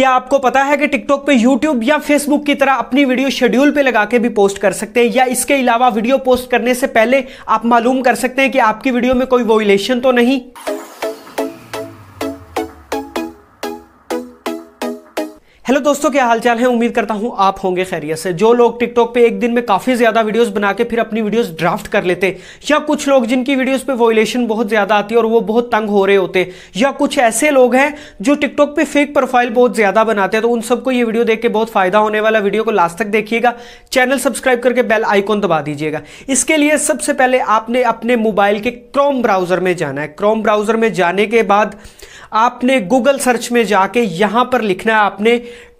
क्या आपको पता है कि टिकटॉक पे यूट्यूब या फेसबुक की तरह अपनी वीडियो शेड्यूल पे लगा के भी पोस्ट कर सकते हैं या इसके अलावा वीडियो पोस्ट करने से पहले आप मालूम कर सकते हैं कि आपकी वीडियो में कोई वोलेशन तो नहीं हेलो दोस्तों क्या हालचाल है उम्मीद करता हूं आप होंगे खैरियत से जो लोग टिकटॉक पे एक दिन में काफ़ी ज़्यादा वीडियोस बना के फिर अपनी वीडियोस ड्राफ्ट कर लेते या कुछ लोग जिनकी वीडियोस पे वोलेशन बहुत ज़्यादा आती है और वो बहुत तंग हो रहे होते या कुछ ऐसे लोग हैं जो टिकटॉक पे फेक प्रोफाइल बहुत ज़्यादा बनाते हैं तो उन सबको ये वीडियो देख के बहुत फ़ायदा होने वाला वीडियो को लास्ट तक देखिएगा चैनल सब्सक्राइब करके बेल आइकॉन दबा दीजिएगा इसके लिए सबसे पहले आपने अपने मोबाइल के क्रोम ब्राउज़र में जाना है क्रोम ब्राउज़र में जाने के बाद आपने गूगल सर्च में जाके यहाँ पर लिखना है आपने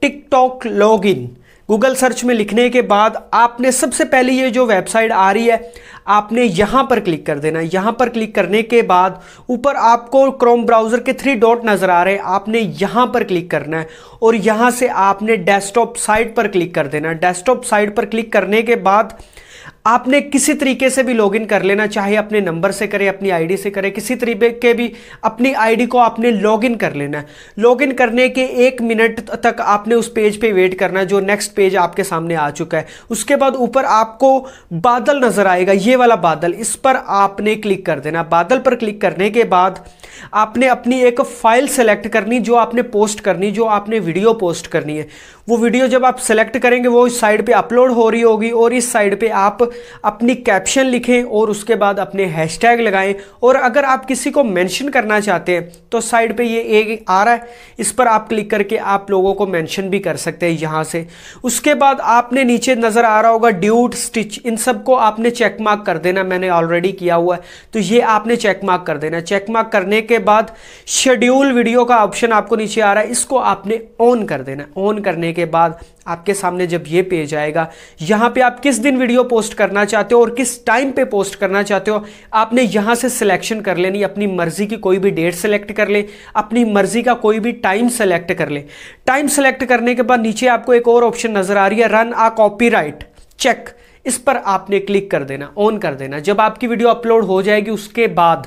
टिकटॉक इन गूगल सर्च में लिखने के बाद आपने सबसे पहले ये जो वेबसाइट आ रही है आपने यहां पर क्लिक कर देना यहां पर क्लिक करने के बाद ऊपर आपको क्रोम ब्राउज़र के थ्री डॉट नज़र आ रहे हैं आपने यहां पर क्लिक करना है और यहां से आपने डेस्कटॉप साइट पर क्लिक कर देना डेस्कटॉप साइट पर क्लिक करने के बाद आपने किसी तरीके से भी लॉगिन कर लेना चाहे अपने नंबर से करें अपनी आईडी से करें किसी तरीके के भी अपनी आईडी को आपने लॉगिन कर लेना है लॉगिन करने के एक मिनट तक आपने उस पेज पे वेट करना है जो नेक्स्ट पेज आपके सामने आ चुका है उसके बाद ऊपर आपको बादल नज़र आएगा ये वाला बादल इस पर आपने क्लिक कर देना बादल पर क्लिक करने के बाद आपने अपनी एक फाइल सेलेक्ट करनी जो आपने पोस्ट करनी जो आपने वीडियो पोस्ट करनी है वो वीडियो जब आप सेलेक्ट करेंगे वो इस साइड पे अपलोड हो रही होगी और इस साइड पे आप अपनी कैप्शन लिखें और उसके बाद अपने हैशटैग लगाएं और अगर आप किसी को मेंशन करना चाहते हैं तो साइड पे ये एक आ रहा है इस पर आप क्लिक करके आप लोगों को मेंशन भी कर सकते हैं यहाँ से उसके बाद आपने नीचे नज़र आ रहा होगा ड्यूट स्टिच इन सबको आपने चेक मार्क चेकमार्क कर देना मैंने ऑलरेडी किया हुआ है तो ये आपने चेकमार्क कर देना चेकमार्क करने के बाद शेड्यूल वीडियो का ऑप्शन आपको नीचे आ रहा है इसको आपने ऑन कर देना ऑन करने के बाद आपके सामने जब ये पेज आएगा यहाँ पे आप किस दिन वीडियो पोस्ट करना चाहते हो और किस टाइम पे पोस्ट करना चाहते हो आपने यहाँ से सिलेक्शन कर लेनी अपनी मर्जी की कोई भी डेट सेलेक्ट कर ले अपनी मर्जी का कोई भी टाइम सेलेक्ट कर ले टाइम सेलेक्ट करने के बाद नीचे आपको एक और ऑप्शन नजर आ रही है रन आ कॉपी चेक इस पर आपने क्लिक कर देना ऑन कर देना जब आपकी वीडियो अपलोड हो जाएगी उसके बाद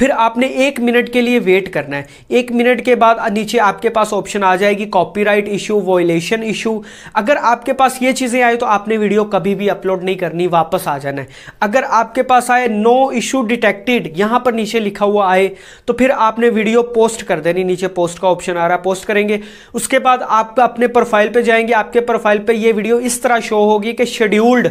फिर आपने एक मिनट के लिए वेट करना है एक मिनट के बाद नीचे आपके पास ऑप्शन आ जाएगी कॉपीराइट इशू वॉयलेशन इशू अगर आपके पास ये चीज़ें आई तो आपने वीडियो कभी भी अपलोड नहीं करनी वापस आ जाना है अगर आपके पास आए नो इशू डिटेक्टेड यहाँ पर नीचे लिखा हुआ आए तो फिर आपने वीडियो पोस्ट कर देनी नीचे पोस्ट का ऑप्शन आ रहा है पोस्ट करेंगे उसके बाद आप अपने प्रोफाइल पर जाएंगे आपके प्रोफाइल पर यह वीडियो इस तरह शो होगी कि शेड्यूल्ड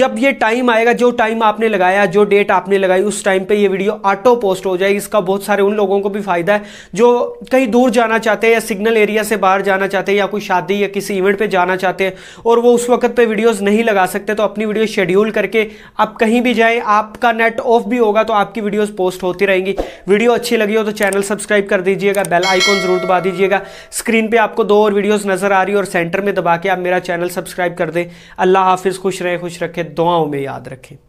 जब ये टाइम आएगा जो टाइम आपने लगाया जो डेट आपने लगाई उस टाइम पर यह वीडियो ऑटो पोस्ट हो जाएगी इसका बहुत सारे उन लोगों को भी फायदा है जो कहीं दूर जाना चाहते हैं या सिग्नल एरिया से बाहर जाना चाहते हैं या कोई शादी या किसी इवेंट पर जाना चाहते हैं और वो उस वक्त पर वीडियोज़ नहीं लगा सकते तो अपनी वीडियो शेड्यूल करके आप कहीं भी जाए आपका नेट ऑफ भी होगा तो आपकी वीडियोज़ पोस्ट होती रहेंगी वीडियो अच्छी लगी हो तो चैनल सब्सक्राइब कर दीजिएगा बेल आइकॉन जरूर दबा दीजिएगा स्क्रीन पर आपको दो और वीडियोज नजर आ रही है और सेंटर में दबा के आप मेरा चैनल सब्सक्राइब कर दें अल्लाह हाफिज़ खुश रहे खुश रखे दुआओं में याद रखें